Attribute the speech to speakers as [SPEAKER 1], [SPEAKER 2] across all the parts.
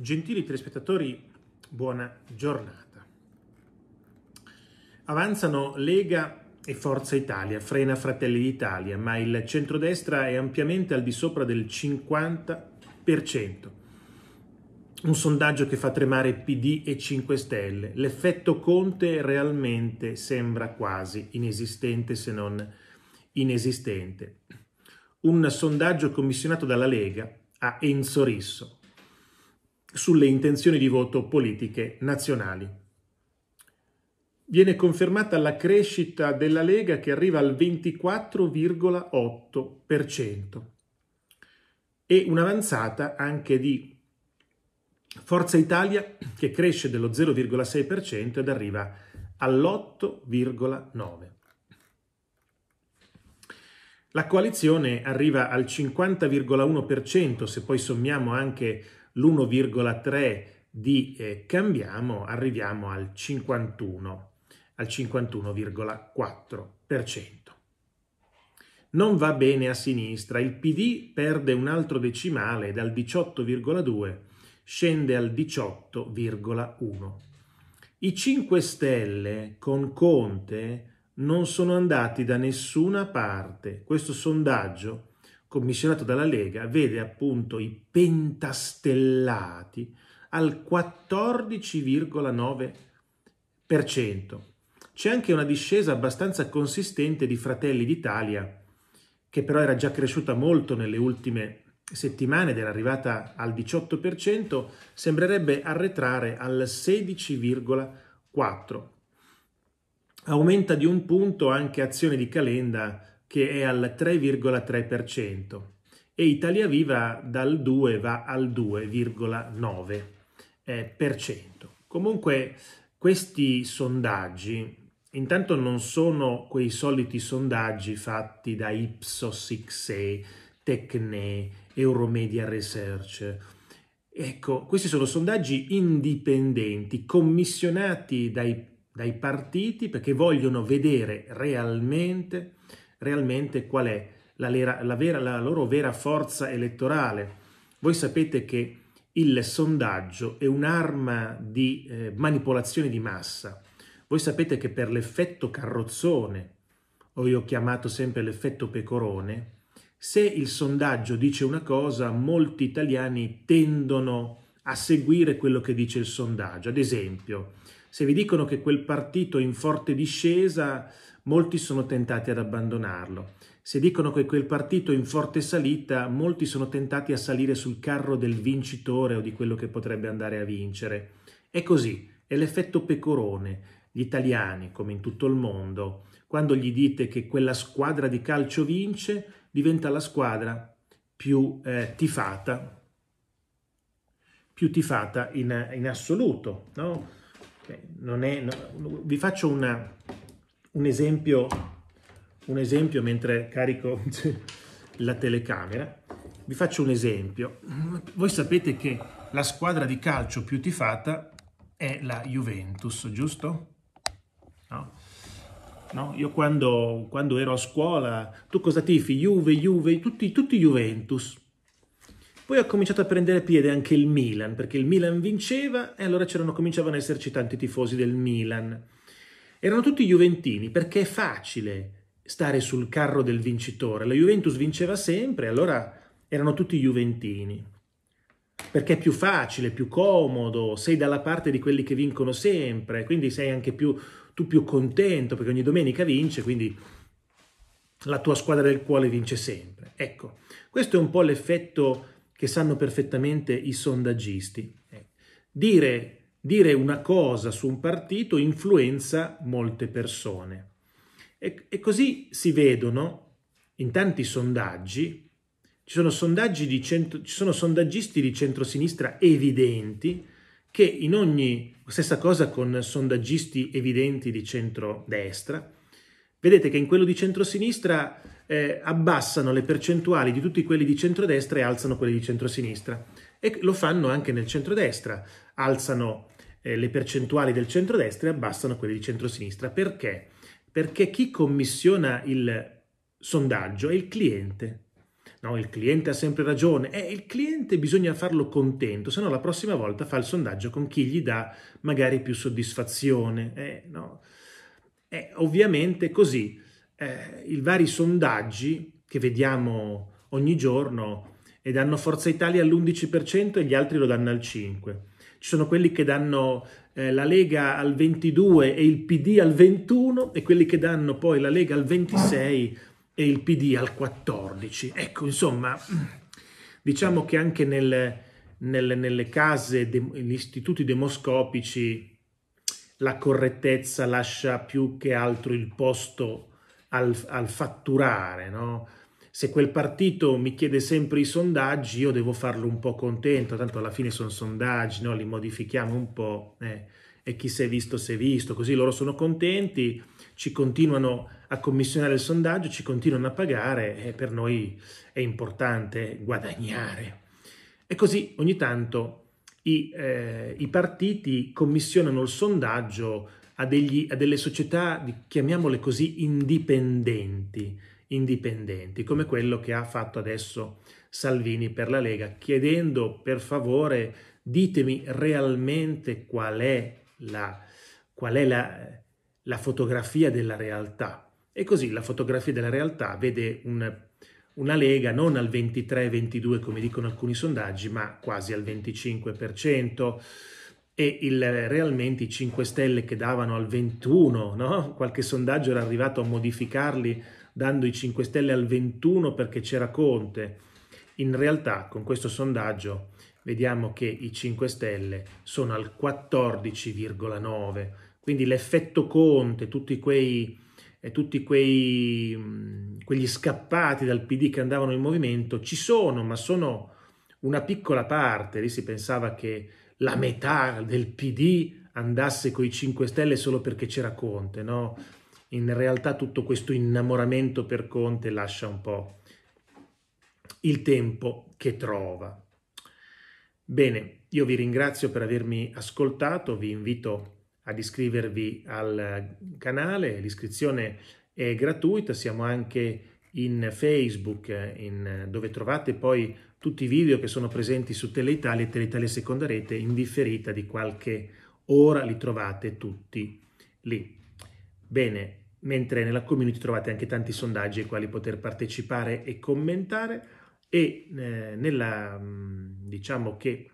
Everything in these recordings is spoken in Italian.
[SPEAKER 1] Gentili telespettatori, buona giornata. Avanzano Lega e Forza Italia, frena Fratelli d'Italia, ma il centrodestra è ampiamente al di sopra del 50%. Un sondaggio che fa tremare PD e 5 Stelle. L'effetto Conte realmente sembra quasi inesistente se non inesistente. Un sondaggio commissionato dalla Lega a Enzo Risso, sulle intenzioni di voto politiche nazionali. Viene confermata la crescita della Lega che arriva al 24,8% e un'avanzata anche di Forza Italia che cresce dello 0,6% ed arriva all'8,9%. La coalizione arriva al 50,1% se poi sommiamo anche l'1,3 di eh, cambiamo arriviamo al 51, al 51,4%. Non va bene a sinistra, il PD perde un altro decimale dal 18,2 scende al 18,1. I 5 Stelle con Conte non sono andati da nessuna parte. Questo sondaggio commissionato dalla Lega, vede appunto i pentastellati al 14,9%. C'è anche una discesa abbastanza consistente di Fratelli d'Italia, che però era già cresciuta molto nelle ultime settimane ed era arrivata al 18%, sembrerebbe arretrare al 16,4%. Aumenta di un punto anche azione di Calenda che è al 3,3% e Italia Viva dal 2 va al 2,9%. Eh, Comunque questi sondaggi intanto non sono quei soliti sondaggi fatti da Ipsos XE, Tecne, Euromedia Research. Ecco, questi sono sondaggi indipendenti, commissionati dai, dai partiti perché vogliono vedere realmente realmente qual è la, la, vera, la loro vera forza elettorale. Voi sapete che il sondaggio è un'arma di eh, manipolazione di massa. Voi sapete che per l'effetto carrozzone, o io ho chiamato sempre l'effetto pecorone, se il sondaggio dice una cosa, molti italiani tendono a seguire quello che dice il sondaggio. Ad esempio, se vi dicono che quel partito è in forte discesa, molti sono tentati ad abbandonarlo. Se dicono che quel partito è in forte salita, molti sono tentati a salire sul carro del vincitore o di quello che potrebbe andare a vincere. È così, è l'effetto pecorone. Gli italiani, come in tutto il mondo, quando gli dite che quella squadra di calcio vince, diventa la squadra più eh, tifata, più tifata in, in assoluto. No? Cioè, non è, no, vi faccio una, un esempio, un esempio mentre carico la telecamera, vi faccio un esempio. Voi sapete che la squadra di calcio più tifata è la Juventus, giusto? No? no? Io quando, quando, ero a scuola, tu cosa tifi? Juve, Juve, tutti, tutti Juventus. Poi ha cominciato a prendere piede anche il Milan, perché il Milan vinceva e allora cominciavano ad esserci tanti tifosi del Milan erano tutti juventini perché è facile stare sul carro del vincitore. La Juventus vinceva sempre, allora erano tutti juventini. Perché è più facile, più comodo, sei dalla parte di quelli che vincono sempre, quindi sei anche più, tu più contento perché ogni domenica vince, quindi la tua squadra del cuore vince sempre. Ecco, questo è un po' l'effetto che sanno perfettamente i sondaggisti. Ecco. Dire dire una cosa su un partito influenza molte persone. E, e così si vedono in tanti sondaggi, ci sono, sondaggi di centro, ci sono sondaggisti di centrosinistra evidenti che in ogni, stessa cosa con sondaggisti evidenti di centrodestra, vedete che in quello di centrosinistra eh, abbassano le percentuali di tutti quelli di centrodestra e alzano quelli di centrosinistra. E lo fanno anche nel centrodestra, alzano eh, le percentuali del centrodestra e abbassano quelle di centrosinistra. Perché? Perché chi commissiona il sondaggio è il cliente. No, il cliente ha sempre ragione. E eh, il cliente bisogna farlo contento, se no la prossima volta fa il sondaggio con chi gli dà magari più soddisfazione. Eh, no. eh, ovviamente così eh, i vari sondaggi che vediamo ogni giorno e eh, danno Forza Italia all'11% e gli altri lo danno al 5% ci sono quelli che danno eh, la Lega al 22 e il PD al 21 e quelli che danno poi la Lega al 26 e il PD al 14. Ecco, insomma, diciamo che anche nel, nel, nelle case, de, negli istituti demoscopici, la correttezza lascia più che altro il posto al, al fatturare, no? se quel partito mi chiede sempre i sondaggi, io devo farlo un po' contento, tanto alla fine sono sondaggi, no? li modifichiamo un po' eh, e chi si è visto si è visto, così loro sono contenti, ci continuano a commissionare il sondaggio, ci continuano a pagare e per noi è importante guadagnare. E così ogni tanto i, eh, i partiti commissionano il sondaggio a, degli, a delle società, chiamiamole così, indipendenti, indipendenti, come quello che ha fatto adesso Salvini per la Lega, chiedendo per favore ditemi realmente qual è la, qual è la, la fotografia della realtà. E così la fotografia della realtà vede un una Lega non al 23-22 come dicono alcuni sondaggi, ma quasi al 25%, e il, realmente i 5 Stelle che davano al 21, no? qualche sondaggio era arrivato a modificarli dando i 5 Stelle al 21 perché c'era Conte. In realtà con questo sondaggio vediamo che i 5 Stelle sono al 14,9, quindi l'effetto Conte, tutti quei e eh, tutti quei, quegli scappati dal PD che andavano in movimento ci sono, ma sono una piccola parte. Lì si pensava che la metà del PD andasse con i 5 Stelle solo perché c'era Conte, no? In realtà tutto questo innamoramento per Conte lascia un po' il tempo che trova. Bene, io vi ringrazio per avermi ascoltato, vi invito ad iscrivervi al canale, l'iscrizione è gratuita, siamo anche in Facebook in, dove trovate poi tutti i video che sono presenti su Teleitalia e Teleitalia Seconda Rete in differita di qualche ora li trovate tutti lì. Bene, mentre nella community trovate anche tanti sondaggi ai quali poter partecipare e commentare e eh, nella, mm, diciamo che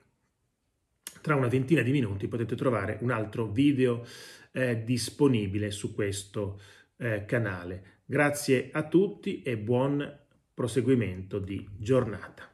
[SPEAKER 1] tra una ventina di minuti potete trovare un altro video eh, disponibile su questo eh, canale. Grazie a tutti e buon proseguimento di giornata.